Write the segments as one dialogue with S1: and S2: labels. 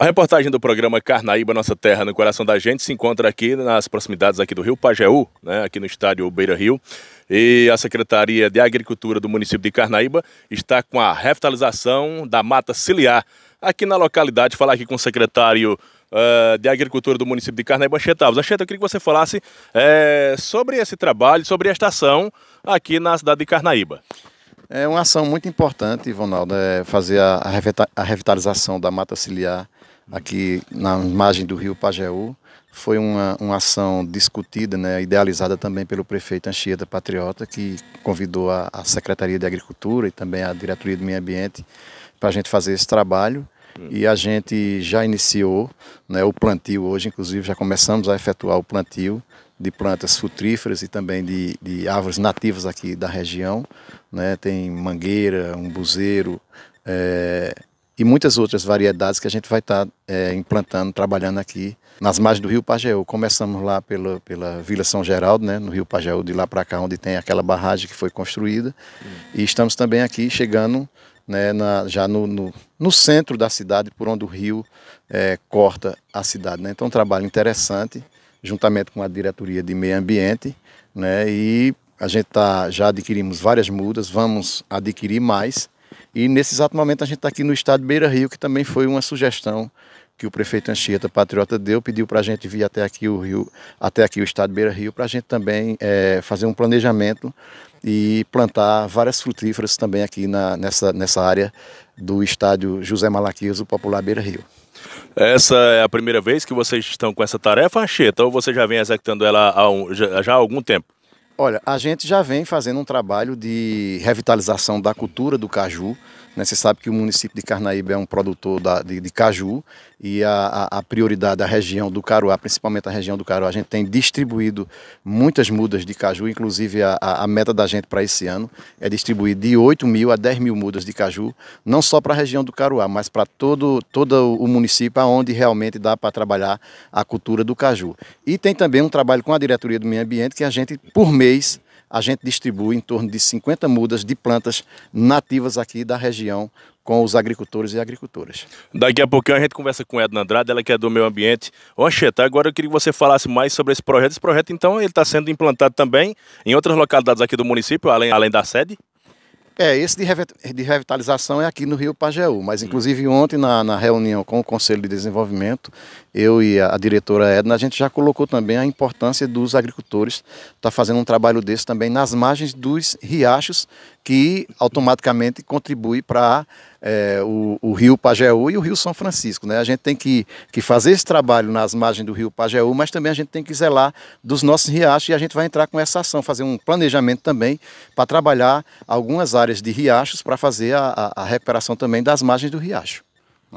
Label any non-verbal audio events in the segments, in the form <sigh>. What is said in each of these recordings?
S1: A reportagem do programa Carnaíba, Nossa Terra no Coração da Gente, se encontra aqui nas proximidades aqui do Rio Pajeú, né, aqui no estádio Beira Rio. E a Secretaria de Agricultura do município de Carnaíba está com a revitalização da mata ciliar aqui na localidade. Falar aqui com o secretário uh, de Agricultura do município de Carnaíba, Ancheta Alves. Ancheta, eu queria que você falasse é, sobre esse trabalho, sobre esta ação aqui na cidade de Carnaíba.
S2: É uma ação muito importante, Ivonaldo, é fazer a revitalização da mata ciliar aqui na margem do rio Pajeú. Foi uma, uma ação discutida, né, idealizada também pelo prefeito Anchieta Patriota, que convidou a, a Secretaria de Agricultura e também a Diretoria do Meio Ambiente para a gente fazer esse trabalho. Hum. E a gente já iniciou né, o plantio hoje, inclusive já começamos a efetuar o plantio de plantas frutíferas e também de, de árvores nativas aqui da região. Né? Tem mangueira, um é, e muitas outras variedades que a gente vai estar tá, é, implantando, trabalhando aqui nas margens do Rio Pajeú. Começamos lá pela, pela Vila São Geraldo, né, no Rio Pajeú, de lá para cá, onde tem aquela barragem que foi construída. Uhum. E estamos também aqui chegando né, na, já no, no, no, centro da cidade, por onde o rio é, corta a cidade. Né? Então, um trabalho interessante, juntamente com a Diretoria de Meio Ambiente, né, e a gente tá, já adquirimos várias mudas, vamos adquirir mais, e nesse exato momento a gente está aqui no estado Beira Rio, que também foi uma sugestão que o prefeito Anchieta Patriota deu, pediu para a gente vir até aqui o Rio, até aqui o estado Beira Rio, para a gente também é, fazer um planejamento e plantar várias frutíferas também aqui na, nessa, nessa área do estádio José Malaquias, o popular Beira Rio.
S1: Essa é a primeira vez que vocês estão com essa tarefa, Anchieta, ou você já vem executando ela há um, já, já há algum tempo?
S2: Olha, a gente já vem fazendo um trabalho de revitalização da cultura do caju né? Você sabe que o município de Carnaíba é um produtor da, de, de, caju e a, a, prioridade da região do Caruá, principalmente a região do Caruá, a gente tem distribuído muitas mudas de caju, inclusive a, a meta da gente para esse ano é distribuir de 8 mil a 10 mil mudas de caju, não só para a região do Caruá, mas para todo, todo o município onde realmente dá para trabalhar a cultura do caju. E tem também um trabalho com a Diretoria do Meio Ambiente que a gente, por mês, a gente distribui em torno de 50 mudas de plantas nativas aqui da região com os agricultores e agricultoras.
S1: Daqui a pouquinho a gente conversa com Edna Andrade, ela que é do meio ambiente. Oxeta, agora eu queria que você falasse mais sobre esse projeto. Esse projeto, então, ele está sendo implantado também em outras localidades aqui do município, além, além da sede? É,
S2: esse de, revitalização é aqui no Rio Pajeú, mas inclusive ontem na, na, reunião com o Conselho de Desenvolvimento, eu e a, a, diretora Edna, a gente já colocou também a importância dos agricultores estar tá fazendo um trabalho desse também nas margens dos riachos, que automaticamente contribui para é, o, o, Rio Pajeú e o Rio São Francisco. Né? A gente tem que, que fazer esse trabalho nas margens do Rio Pajeú, mas também a gente tem que zelar dos nossos riachos e a gente vai entrar com essa ação, fazer um planejamento também para trabalhar algumas áreas de riachos para fazer a, a, a recuperação também das margens do riacho.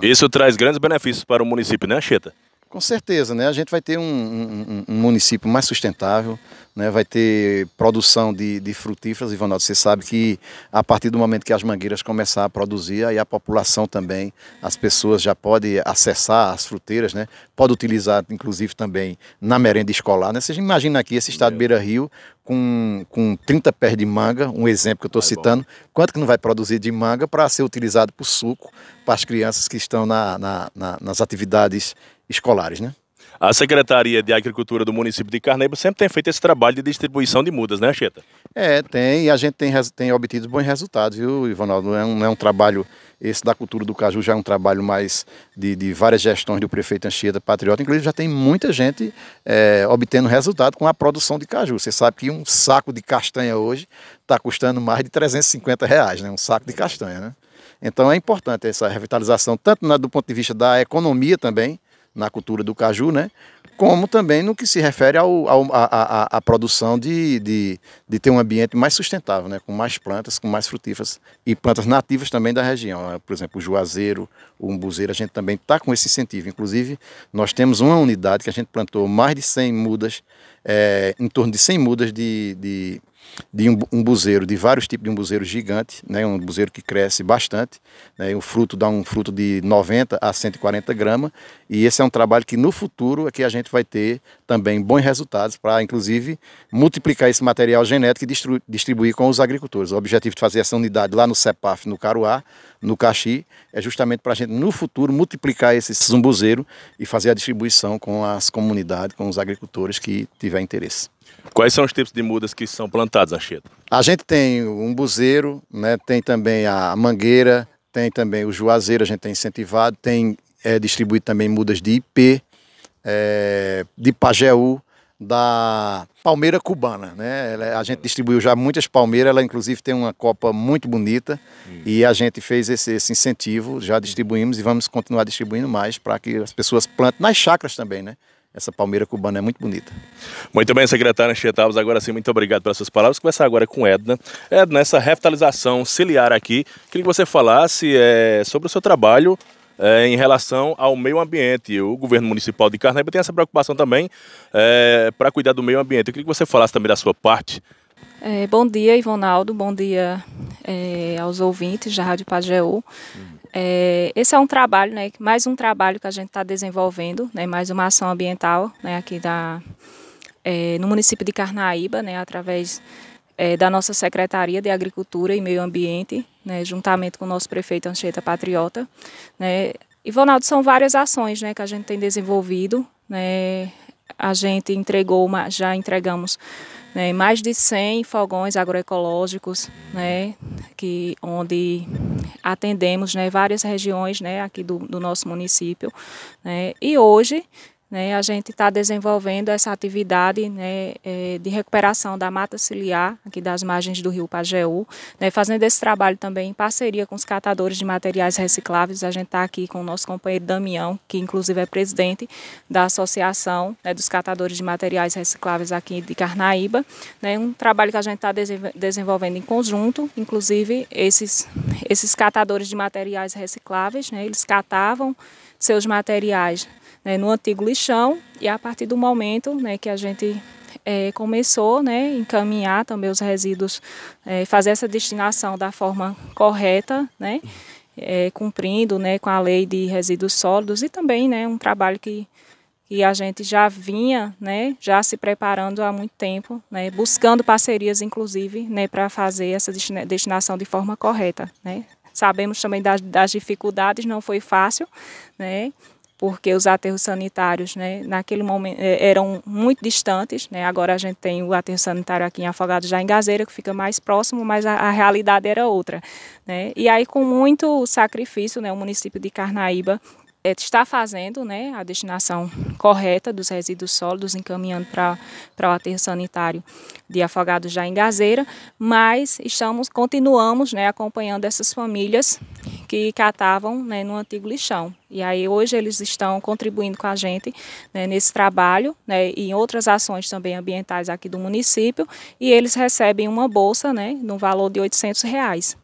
S1: Isso traz grandes benefícios para o município, né, Cheta?
S2: Com certeza, né? A gente vai ter um, um, um município mais sustentável, né? vai ter produção de, de, frutíferas, Ivanaldo. Você sabe que a partir do momento que as mangueiras começar a produzir, aí a população também, as pessoas já podem acessar as fruteiras, né? Pode utilizar, inclusive, também na merenda escolar. Né? Você imagina aqui esse estado Beira-Rio com, com 30 pés de manga, um exemplo que eu estou citando, bom. quanto que não vai produzir de manga para ser utilizado para o suco, para as crianças que estão na, na, na, nas
S1: atividades escolares, né? A Secretaria de Agricultura do município de Carneiro sempre tem feito esse trabalho de distribuição de mudas, né, Cheta?
S2: É, tem, e a gente tem, tem obtido bons resultados, viu, Ivanaldo? Não é, um, não é um trabalho, esse da cultura do caju já é um trabalho mais de, de várias gestões do prefeito Anchieta Patriota, inclusive já tem muita gente é, obtendo resultado com a produção de caju. Você sabe que um saco de castanha hoje está custando mais de 350 reais, né? Um saco de castanha, né? Então é importante essa revitalização, tanto na, do ponto de vista da economia também, na cultura do caju, né? como também no que se refere ao, ao, a, a, a, produção de, de, de, ter um ambiente mais sustentável, né? com mais plantas, com mais frutíferas e plantas nativas também da região. É, por exemplo, o juazeiro, o umbuzeiro, a gente também está com esse incentivo. Inclusive, nós temos uma unidade que a gente plantou mais de 100 mudas, é, em torno de 100 mudas de, de de um, um buzeiro, de vários tipos de um buzeiro gigante, né, um buzeiro que cresce bastante, né, o fruto dá um fruto de 90 a 140 gramas, e esse é um trabalho que no futuro é que a gente vai ter também bons resultados para, inclusive, multiplicar esse material genético e distribuir com os agricultores. O objetivo de fazer essa unidade lá no CEPAF, no Caruá, no Caxi, é justamente para a gente, no futuro, multiplicar esse zumbuzeiro e fazer a distribuição com as comunidades, com os agricultores que tiver interesse.
S1: Quais são os tipos de mudas que são plantadas, Anchieta?
S2: A gente tem o umbuzeiro, né, tem também a mangueira, tem também o juazeiro, a gente tem incentivado, tem é, distribuído também mudas de IP, é, de pajeú, da palmeira cubana, né? É, a gente distribuiu já muitas palmeiras, ela inclusive tem uma copa muito bonita hum. e a gente fez esse, esse, incentivo, já distribuímos e vamos continuar distribuindo mais para que as pessoas plantem nas chacras também, né? essa palmeira cubana é muito bonita.
S1: Muito bem, secretário Anchietavos, agora sim, muito obrigado pelas suas palavras. Começar agora com Edna. Edna, essa revitalização ciliar aqui, queria que você falasse é, sobre o seu trabalho é, em relação ao meio ambiente. O governo municipal de Carnaíba tem essa preocupação também é, para cuidar do meio ambiente. Eu queria que você falasse também da sua parte.
S3: bom dia, Ivonaldo. Bom dia aos ouvintes da Rádio Pajeú. Hum. É, esse é um trabalho, né, mais um trabalho que a gente está desenvolvendo, né, mais uma ação ambiental né, aqui da, é, no município de Carnaíba, né, através é, da nossa Secretaria de Agricultura e Meio Ambiente, né, juntamente com o nosso prefeito Anchieta Patriota. Né. E, Ronaldo são várias ações né, que a gente tem desenvolvido né, a gente entregou, já entregamos né, mais de 100 fogões agroecológicos, né, que, onde atendemos né, várias regiões né, aqui do, do nosso município. Né, e hoje né, a gente está desenvolvendo essa atividade né, é, de recuperação da mata ciliar, aqui das margens do rio Pajeú, né, fazendo esse trabalho também em parceria com os catadores de materiais recicláveis. A gente está aqui com o nosso companheiro Damião, que inclusive é presidente da Associação né, dos Catadores de Materiais Recicláveis aqui de Carnaíba. Né. um trabalho que a gente está desenvolvendo em conjunto, inclusive esses, esses catadores de materiais recicláveis, né, eles catavam seus materiais né, no antigo lixão e a partir do momento né, que a gente é, começou né, encaminhar também os resíduos, é, fazer essa destinação da forma correta, né, é, cumprindo né, com a lei de resíduos sólidos e também né, um trabalho que, que a gente já vinha, né, já se preparando há muito tempo, né, buscando parcerias, inclusive, né, para fazer essa destinação de forma correta. Né. Sabemos também das, das dificuldades, não foi fácil, né, porque os aterros sanitários, né, naquele momento é, eram muito distantes, né, agora a gente tem o aterro sanitário aqui em Afogados já em Gazeira, que fica mais próximo, mas a, a realidade era outra, né, e aí com muito sacrifício, né, o município de Carnaíba é, está fazendo né, a destinação correta dos resíduos sólidos, encaminhando para o aterro sanitário de Afogados já em Gazeira, mas estamos, continuamos né, acompanhando essas famílias que catavam né, no antigo lixão. E aí hoje eles estão contribuindo com a gente né, nesse trabalho né, e em outras ações também ambientais aqui do município e eles recebem uma bolsa né, no valor de 800 reais.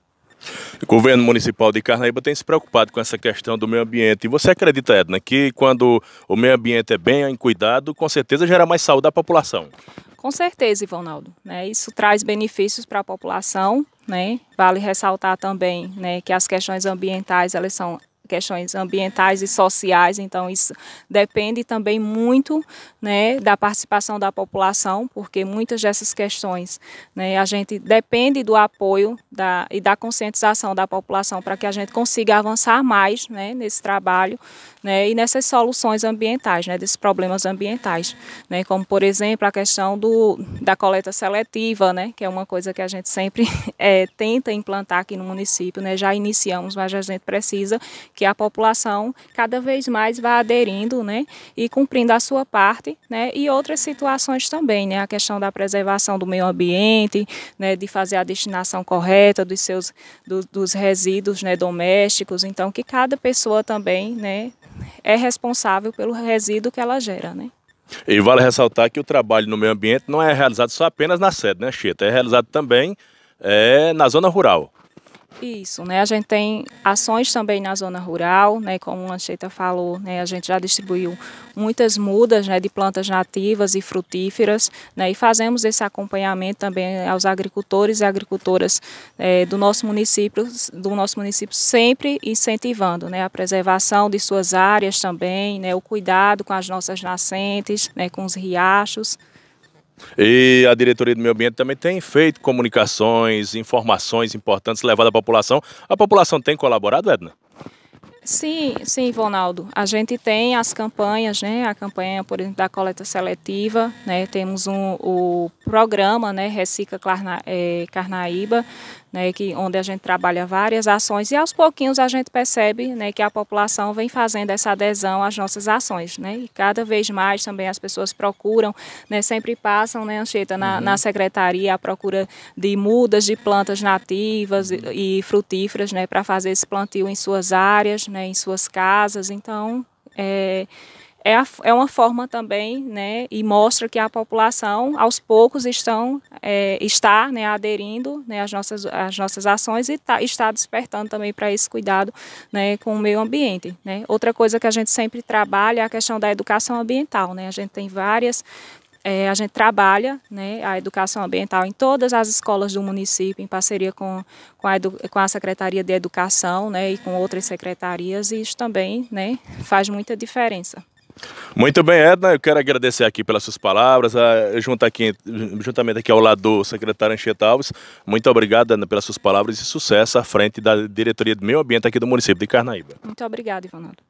S1: O governo municipal de Carnaíba tem se preocupado com essa questão do meio ambiente. E você acredita, Edna, que quando o meio ambiente é bem cuidado, com certeza gera mais saúde à população?
S3: Com certeza, Ivonaldo. Né? Isso traz benefícios para a população. Né? Vale ressaltar também né, que as questões ambientais elas são questões ambientais e sociais, então isso depende também muito né, da participação da população, porque muitas dessas questões né, a gente depende do apoio da, e da conscientização da população para que a gente consiga avançar mais né, nesse trabalho né, e nessas soluções ambientais, né, desses problemas ambientais, né, como por exemplo a questão do, da coleta seletiva, né, que é uma coisa que a gente sempre é, <laughs> tenta implantar aqui no município, né, já iniciamos, mas a gente precisa que a população cada vez mais vá aderindo né, e cumprindo a sua parte, né, e outras situações também, né, a questão da preservação do meio ambiente, né, de fazer a destinação correta dos seus do, dos resíduos né, domésticos, então que cada pessoa também né, é responsável pelo resíduo que ela gera. Né?
S1: E vale ressaltar que o trabalho no meio ambiente não é realizado só apenas na sede, né, Chita? É realizado também é, na zona rural.
S3: Isso, né? A gente tem ações também na zona rural, né? Como a Ancheta falou, né? A gente já distribuiu muitas mudas, né? De plantas nativas e frutíferas, né? E fazemos esse acompanhamento também aos agricultores e agricultoras é, do nosso município, do nosso município sempre incentivando, né? A preservação de suas áreas também, né? O cuidado com as nossas nascentes, né? Com os riachos.
S1: E a diretoria do meio ambiente também tem feito comunicações, informações importantes levadas à população. A população tem colaborado, Edna?
S3: Sim, sim, Ronaldo. A gente tem as campanhas, né? A campanha por exemplo, da coleta seletiva, né? Temos um, o programa, né? Recicla Carna, é, Carnaíba, né? Que onde a gente trabalha várias ações e aos pouquinhos a gente percebe, né? Que a população vem fazendo essa adesão às nossas ações, né? E cada vez mais também as pessoas procuram, né? Sempre passam, né, Anchieta, na, uhum. na secretaria à procura de mudas de plantas nativas uhum. e, e frutíferas, né? Para fazer esse plantio em suas áreas, né? né, em suas casas. Então, é, é, a, é, uma forma também, né, e mostra que a população, aos poucos, estão, é, está né, aderindo né, às, nossas, às nossas ações e tá, está despertando também para esse cuidado né, com o meio ambiente. Né. Outra coisa que a gente sempre trabalha é a questão da educação ambiental. Né. A gente tem várias é, a gente trabalha né, a educação ambiental em todas as escolas do município, em parceria com, com, a, com a Secretaria de Educação né, e com outras secretarias, e isso também né, faz muita diferença.
S1: Muito bem, Edna, eu quero agradecer aqui pelas suas palavras, a, junto aqui, juntamente aqui ao lado do secretário Anchieta Alves, muito obrigado, pelas suas palavras e sucesso à frente da Diretoria do Meio Ambiente aqui do município de Carnaíba.
S3: Muito obrigada, Ivanaldo.